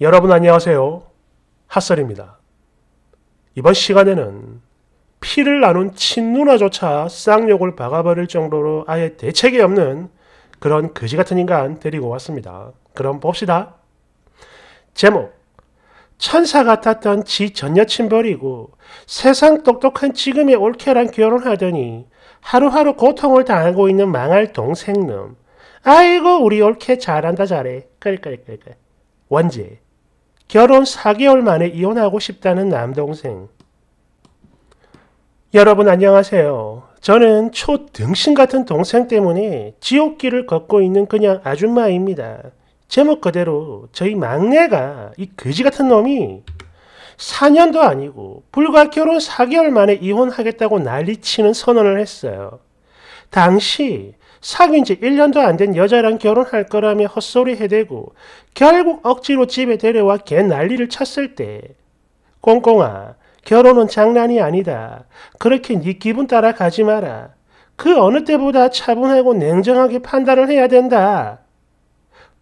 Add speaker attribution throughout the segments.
Speaker 1: 여러분 안녕하세요. 핫설입니다. 이번 시간에는 피를 나눈 친누나조차 쌍욕을 박아버릴 정도로 아예 대책이 없는 그런 거지같은 인간 데리고 왔습니다. 그럼 봅시다. 제목 천사 같았던 지 전여친 버리고 세상 똑똑한 지금의 올케랑 결혼하더니 하루하루 고통을 당하고 있는 망할 동생놈 아이고 우리 올케 잘한다 잘해 그래 그래 그래 원제 결혼 4개월 만에 이혼하고 싶다는 남동생. 여러분 안녕하세요. 저는 초등신 같은 동생 때문에 지옥길을 걷고 있는 그냥 아줌마입니다. 제목 그대로 저희 막내가 이 거지 같은 놈이 4년도 아니고 불과 결혼 4개월 만에 이혼하겠다고 난리치는 선언을 했어요. 당시 사귄 지 1년도 안 된 여자랑 결혼할 거라며 헛소리 해대고 결국 억지로 집에 데려와 개 난리를 쳤을 때 꽁꽁아 결혼은 장난이 아니다. 그렇게 네 기분 따라 가지 마라. 그 어느 때보다 차분하고 냉정하게 판단을 해야 된다.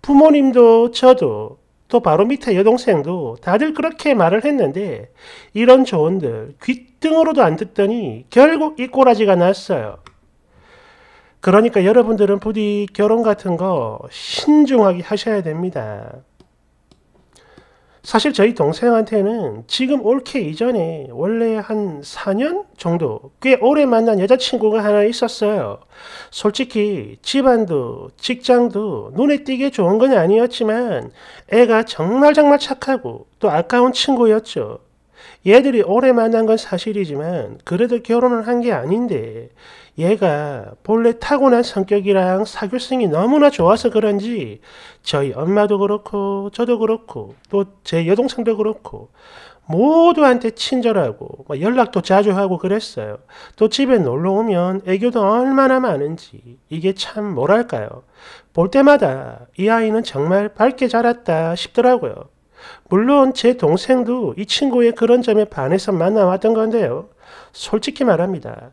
Speaker 1: 부모님도 저도 또 바로 밑에 여동생도 다들 그렇게 말을 했는데 이런 조언들 귓등으로도 안 듣더니 결국 이 꼬라지가 났어요. 그러니까 여러분들은 부디 결혼 같은 거 신중하게 하셔야 됩니다. 사실 저희 동생한테는 지금 올케 이전에 원래 한 4년 정도 꽤 오래 만난 여자친구가 하나 있었어요. 솔직히 집안도 직장도 눈에 띄게 좋은 건 아니었지만 애가 정말 정말 착하고 또 아까운 친구였죠. 얘들이 오래 만난 건 사실이지만 그래도 결혼을 한 게 아닌데 얘가 본래 타고난 성격이랑 사교성이 너무나 좋아서 그런지 저희 엄마도 그렇고 저도 그렇고 또 제 여동생도 그렇고 모두한테 친절하고 뭐 연락도 자주 하고 그랬어요. 또 집에 놀러 오면 애교도 얼마나 많은지 이게 참 뭐랄까요. 볼 때마다 이 아이는 정말 밝게 자랐다 싶더라고요. 물론 제 동생도 이 친구의 그런 점에 반해서 만나왔던 건데요. 솔직히 말합니다.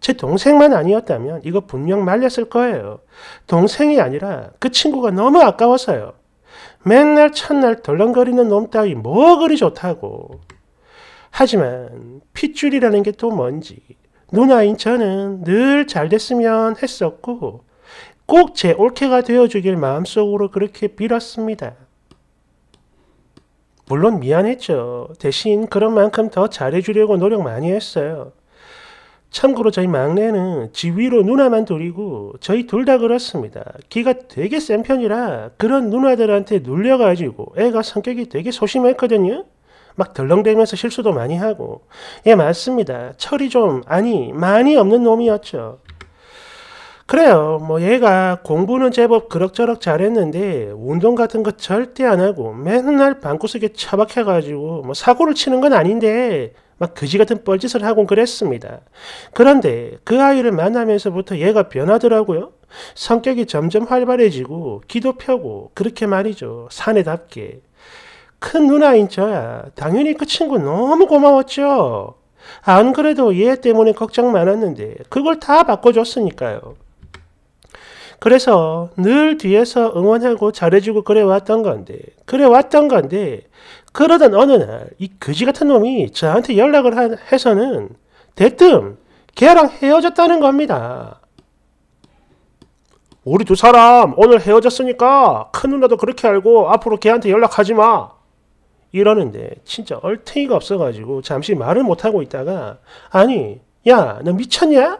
Speaker 1: 제 동생만 아니었다면 이거 분명 말렸을 거예요. 동생이 아니라 그 친구가 너무 아까워서요. 맨날 첫날 덜렁거리는 놈 따위 뭐 그리 좋다고. 하지만 핏줄이라는 게 또 뭔지 누나인 저는 늘 잘 됐으면 했었고 꼭 제 올케가 되어주길 마음속으로 그렇게 빌었습니다. 물론 미안했죠. 대신 그런 만큼 더 잘해주려고 노력 많이 했어요. 참고로 저희 막내는 지위로 누나만 둘이고 저희 둘 다 그렇습니다. 기가 되게 센 편이라 그런 누나들한테 눌려가지고 애가 성격이 되게 소심했거든요. 막 덜렁대면서 실수도 많이 하고 예 맞습니다. 철이 좀 아니 많이 없는 놈이었죠. 그래요. 뭐 얘가 공부는 제법 그럭저럭 잘했는데 운동 같은 거 절대 안 하고 맨날 방구석에 처박혀가지고 뭐 사고를 치는 건 아닌데 막 거지 같은 뻘짓을 하곤 그랬습니다. 그런데 그 아이를 만나면서부터 얘가 변하더라고요. 성격이 점점 활발해지고 기도 펴고 그렇게 말이죠. 사내답게. 큰 누나인 저야 당연히 그 친구 너무 고마웠죠. 안 그래도 얘 때문에 걱정 많았는데 그걸 다 바꿔줬으니까요. 그래서 늘 뒤에서 응원하고 잘해주고 그래 왔던 건데, 그래 왔던 건데, 그러던 어느 날이 거지 같은 놈이 저한테 연락을 하, 해서는 대뜸 걔랑 헤어졌다는 겁니다. 우리 두 사람 오늘 헤어졌으니까 큰 누나도 그렇게 알고 앞으로 걔한테 연락하지 마. 이러는데 진짜 얼탱이가 없어가지고 잠시 말을 못하고 있다가 아니 야너 미쳤냐?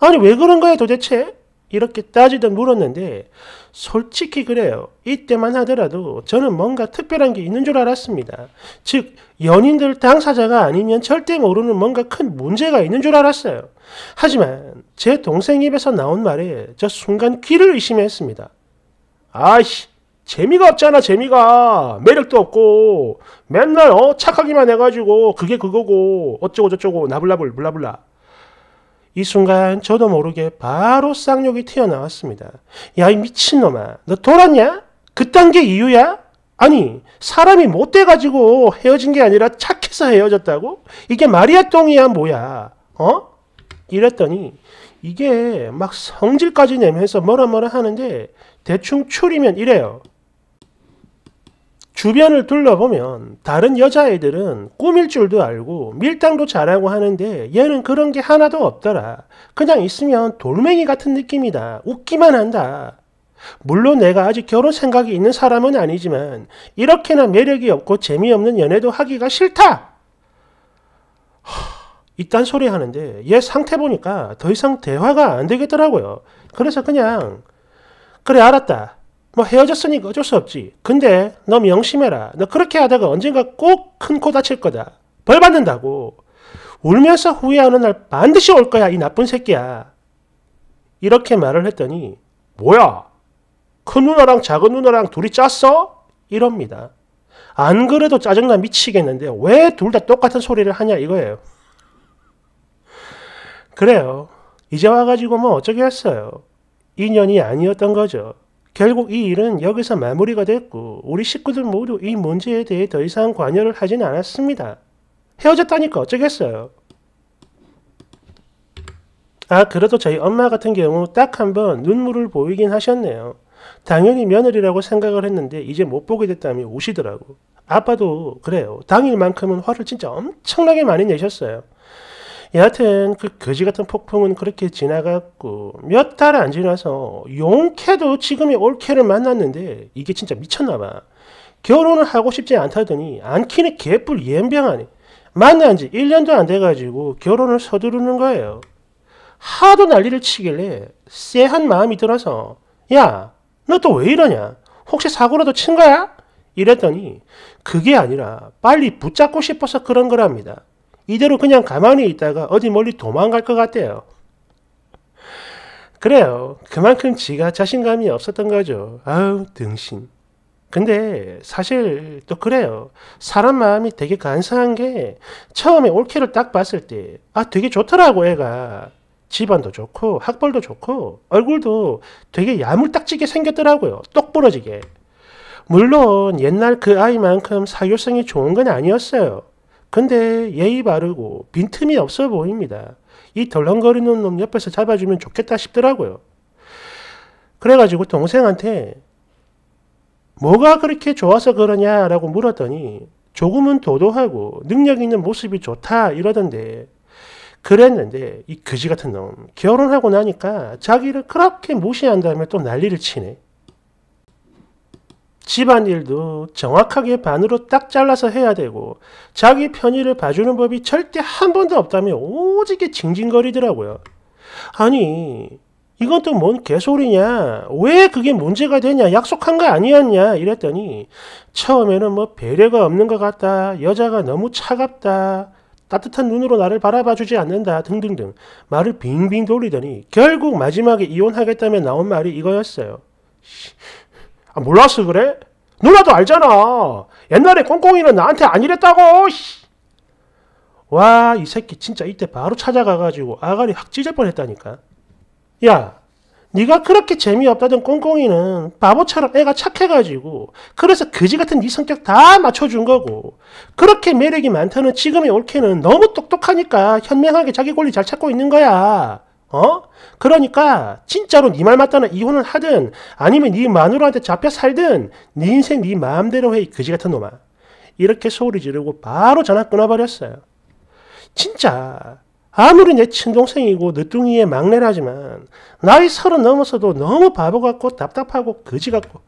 Speaker 1: 아니 왜 그런 거야 도대체? 이렇게 따지듯 물었는데 솔직히 그래요. 이때만 하더라도 저는 뭔가 특별한 게 있는 줄 알았습니다. 즉 연인들 당사자가 아니면 절대 모르는 뭔가 큰 문제가 있는 줄 알았어요. 하지만 제 동생 입에서 나온 말에 저 순간 귀를 의심했습니다. 아씨 재미가 없잖아 재미가 매력도 없고 맨날 어 착하기만 해가지고 그게 그거고 어쩌고 저쩌고 나불나불 블라블라 이 순간 저도 모르게 바로 쌍욕이 튀어나왔습니다. 야, 이 미친놈아. 너 돌았냐? 그딴 게 이유야? 아니, 사람이 못 돼가지고 헤어진 게 아니라 착해서 헤어졌다고? 이게 말이야 똥이야 뭐야? 어? 이랬더니 이게 막 성질까지 내면서 뭐라 뭐라 하는데 대충 추리면 이래요. 주변을 둘러보면 다른 여자애들은 꾸밀 줄도 알고 밀당도 잘하고 하는데 얘는 그런 게 하나도 없더라. 그냥 있으면 돌멩이 같은 느낌이다. 웃기만 한다. 물론 내가 아직 결혼 생각이 있는 사람은 아니지만 이렇게나 매력이 없고 재미없는 연애도 하기가 싫다. 하, 이딴 소리 하는데 얘 상태 보니까 더 이상 대화가 안 되겠더라고요. 그래서 그냥 그래 알았다. 뭐 헤어졌으니까 어쩔 수 없지. 근데 너 명심해라. 너 그렇게 하다가 언젠가 꼭 큰 코 다칠 거다. 벌 받는다고. 울면서 후회하는 날 반드시 올 거야. 이 나쁜 새끼야. 이렇게 말을 했더니 뭐야? 큰 누나랑 작은 누나랑 둘이 짰어? 이럽니다. 안 그래도 짜증나 미치겠는데 왜 둘 다 똑같은 소리를 하냐 이거예요. 그래요. 이제 와가지고 뭐 어쩌겠어요. 인연이 아니었던 거죠. 결국 이 일은 여기서 마무리가 됐고 우리 식구들 모두 이 문제에 대해 더 이상 관여를 하진 않았습니다. 헤어졌다니까 어쩌겠어요. 아 그래도 저희 엄마 같은 경우 딱 한 번 눈물을 보이긴 하셨네요. 당연히 며느리라고 생각을 했는데 이제 못 보게 됐다며 우시더라고. 아빠도 그래요. 당일만큼은 화를 진짜 엄청나게 많이 내셨어요. 여하튼 그 거지 같은 폭풍은 그렇게 지나갔고 몇 달 안 지나서 용케도 지금의 올케를 만났는데 이게 진짜 미쳤나봐. 결혼을 하고 싶지 않다더니 안키는 개뿔 연병하네 만난 지 1년도 안 돼가지고 결혼을 서두르는 거예요. 하도 난리를 치길래 쎄한 마음이 들어서 야, 너 또 왜 이러냐? 혹시 사고라도 친 거야? 이랬더니 그게 아니라 빨리 붙잡고 싶어서 그런 거랍니다. 이대로 그냥 가만히 있다가 어디 멀리 도망갈 것 같아요. 그래요. 그만큼 지가 자신감이 없었던 거죠. 아우, 등신. 근데 사실 또 그래요. 사람 마음이 되게 간사한 게 처음에 올케를 딱 봤을 때, 아, 되게 좋더라고, 애가. 집안도 좋고, 학벌도 좋고, 얼굴도 되게 야물딱지게 생겼더라고요. 똑 부러지게. 물론 옛날 그 아이만큼 사교성이 좋은 건 아니었어요. 근데 예의 바르고 빈틈이 없어 보입니다. 이 덜렁거리는 놈 옆에서 잡아주면 좋겠다 싶더라고요. 그래가지고 동생한테 뭐가 그렇게 좋아서 그러냐라고 물었더니 조금은 도도하고 능력 있는 모습이 좋다 이러던데 그랬는데 이 그지 같은 놈 결혼하고 나니까 자기를 그렇게 무시한 다음또 난리를 치네. 집안일도 정확하게 반으로 딱 잘라서 해야 되고 자기 편의를 봐주는 법이 절대 한 번도 없다며 오지게 징징거리더라고요. 아니 이건 또 뭔 개소리냐? 왜 그게 문제가 되냐? 약속한 거 아니었냐? 이랬더니 처음에는 뭐 배려가 없는 것 같다. 여자가 너무 차갑다. 따뜻한 눈으로 나를 바라봐주지 않는다. 등등등 말을 빙빙 돌리더니 결국 마지막에 이혼하겠다며 나온 말이 이거였어요. 아, 몰랐어 그래? 누나도 알잖아. 옛날에 꽁꽁이는 나한테 안 이랬다고. 와이 새끼 진짜 이때 바로 찾아가가지고 아가리 확 찢을 뻔했다니까. 야 네가 그렇게 재미없다던 꽁꽁이는 바보처럼 애가 착해가지고 그래서 그지같은 네 성격 다 맞춰준 거고 그렇게 매력이 많다는 지금의 올케는 너무 똑똑하니까 현명하게 자기 권리 잘 찾고 있는 거야. 어? 그러니까 진짜로 네 말 맞다는 이혼을 하든 아니면 네 마누라한테 잡혀 살든 네 인생 네 마음대로 해이 그지 같은 놈아 이렇게 소리 지르고 바로 전화 끊어버렸어요 진짜 아무리 내 친동생이고 늦둥이의 막내라지만 나이 서른 넘어서도 너무 바보 같고 답답하고 거지 같고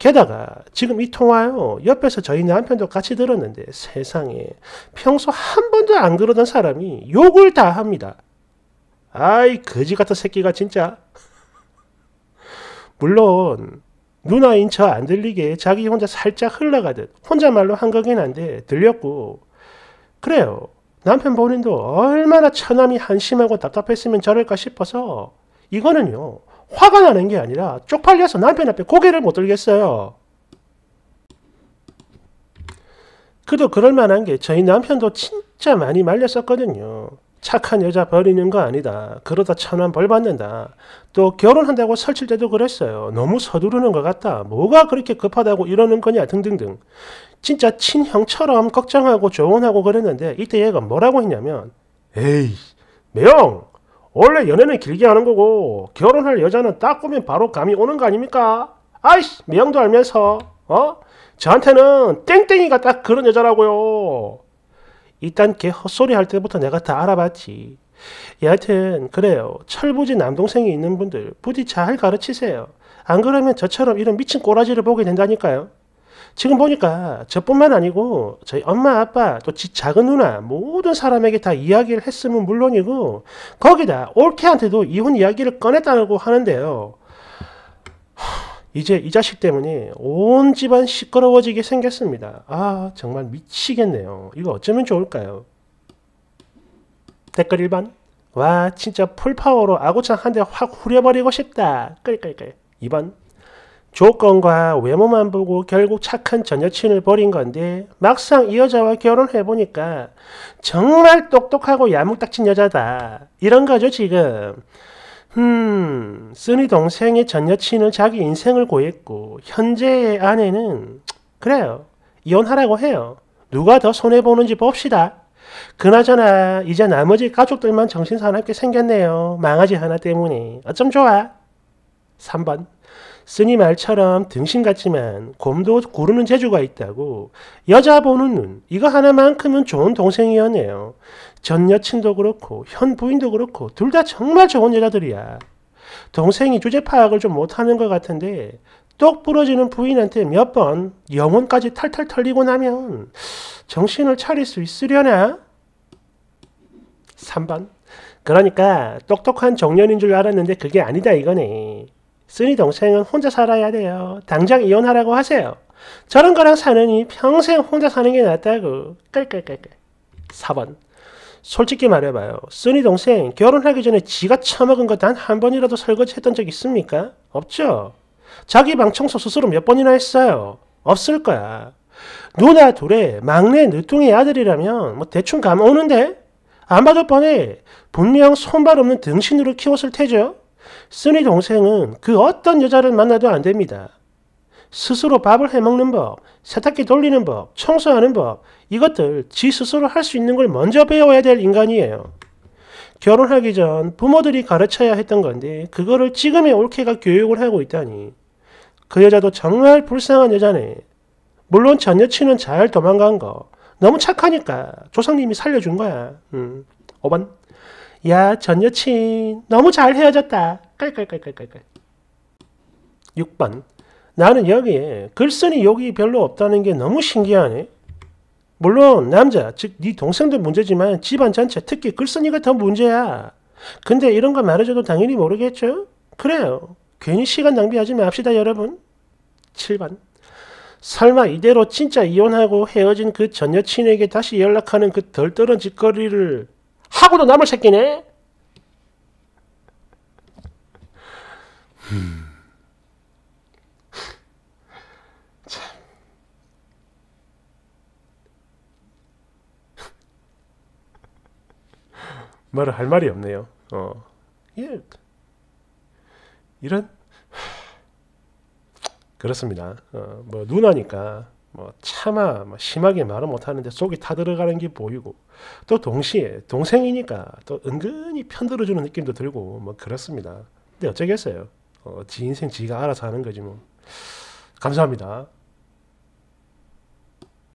Speaker 1: 게다가 지금 이 통화요 옆에서 저희 남편도 같이 들었는데 세상에 평소 한 번도 안 그러던 사람이 욕을 다 합니다 아이 거지 같은 새끼가 진짜 물론 누나인 저 안 들리게 자기 혼자 살짝 흘러가듯 혼자말로 한 거긴 한데 들렸고 그래요 남편 본인도 얼마나 처남이 한심하고 답답했으면 저럴까 싶어서 이거는요 화가 나는 게 아니라 쪽팔려서 남편 앞에 고개를 못 들겠어요 그도 그럴 만한 게 저희 남편도 진짜 많이 말렸었거든요 착한 여자 버리는 거 아니다. 그러다 천원 벌 받는다. 또 결혼한다고 설칠 때도 그랬어요. 너무 서두르는 것 같다. 뭐가 그렇게 급하다고 이러는 거냐 등등등. 진짜 친형처럼 걱정하고 조언하고 그랬는데 이때 얘가 뭐라고 했냐면 에이 매형 원래 연애는 길게 하는 거고 결혼할 여자는 딱 보면 바로 감이 오는 거 아닙니까? 아이씨 매형도 알면서 어? 저한테는 땡땡이가 딱 그런 여자라고요. 이딴 개 헛소리 할 때부터 내가 다 알아봤지. 여하튼 그래요. 철부지 남동생이 있는 분들 부디 잘 가르치세요. 안 그러면 저처럼 이런 미친 꼬라지를 보게 된다니까요. 지금 보니까 저뿐만 아니고 저희 엄마 아빠 또지 작은 누나 모든 사람에게 다 이야기를 했으면 물론이고 거기다 올케한테도 이혼 이야기를 꺼냈다고 하는데요. 이제 이 자식 때문에 온 집안 시끄러워지게 생겼습니다. 아 정말 미치겠네요. 이거 어쩌면 좋을까요? 댓글 1번 와 진짜 풀파워로 아구창 한 대 확 후려버리고 싶다. 끌끌끌 2번 조건과 외모만 보고 결국 착한 전 여친을 버린 건데 막상 이 여자와 결혼해보니까 정말 똑똑하고 야묵닥친 여자다. 이런 거죠 지금. 음, 쓰니 동생의 전 여친을 자기 인생을 고했고 현재의 아내는 그래요. 이혼하라고 해요. 누가 더 손해보는지 봅시다. 그나저나 이제 나머지 가족들만 정신사납게 생겼네요. 망아지 하나 때문에. 어쩜 좋아? 3번. 스니말처럼 등신 같지만 곰도 고르는 재주가 있다고 여자 보는 눈 이거 하나만큼은 좋은 동생이었네요. 전 여친도 그렇고 현 부인도 그렇고 둘 다 정말 좋은 여자들이야. 동생이 주제 파악을 좀 못하는 것 같은데 똑 부러지는 부인한테 몇 번 영혼까지 탈탈 털리고 나면 정신을 차릴 수 있으려나? 3번 그러니까 똑똑한 정년인 줄 알았는데 그게 아니다 이거네. 쓰니 동생은 혼자 살아야 돼요. 당장 이혼하라고 하세요. 저런 거랑 사느니 평생 혼자 사는 게 낫다고. 깔깔깔깔. 4번. 솔직히 말해봐요. 쓰니 동생 결혼하기 전에 지가 처먹은 거 단 한 번이라도 설거지했던 적 있습니까? 없죠. 자기 방 청소 스스로 몇 번이나 했어요. 없을 거야. 누나 둘에 막내 늦둥이 아들이라면 뭐 대충 감오는데 안받도 뻔해. 분명 손발 없는 등신으로 키웠을 테죠. 쓰니 동생은 그 어떤 여자를 만나도 안 됩니다. 스스로 밥을 해먹는 법, 세탁기 돌리는 법, 청소하는 법, 이것들 지 스스로 할 수 있는 걸 먼저 배워야 될 인간이에요. 결혼하기 전 부모들이 가르쳐야 했던 건데 그거를 지금의 올케가 교육을 하고 있다니. 그 여자도 정말 불쌍한 여자네. 물론 전 여친은 잘 도망간 거. 너무 착하니까 조상님이 살려준 거야. 음, 5번. 야, 전 여친 너무 잘 헤어졌다. 깔깔깔깔깔깔. 6번. 나는 여기에 글쓴이 욕이 별로 없다는 게 너무 신기하네. 물론 남자, 즉 네 동생도 문제지만 집안 전체 특히 글쓴이가 더 문제야. 근데 이런 거 말해줘도 당연히 모르겠죠? 그래요. 괜히 시간 낭비하지 맙시다 여러분. 7번. 설마 이대로 진짜 이혼하고 헤어진 그 전 여친에게 다시 연락하는 그 덜떨은 짓거리를 하고도 남을 새끼네. 말을 할 말이 없네요. 어. 예. 이런 그렇습니다. 어, 뭐 누나니까 뭐 차마 뭐 심하게 말은 못하는데 속이 타들어가는 게 보이고 또 동시에 동생이니까 또 은근히 편들어주는 느낌도 들고 뭐 그렇습니다. 근데 어쩌겠어요. 어, 지 인생 지가 알아서 하는 거지 뭐. 감사합니다.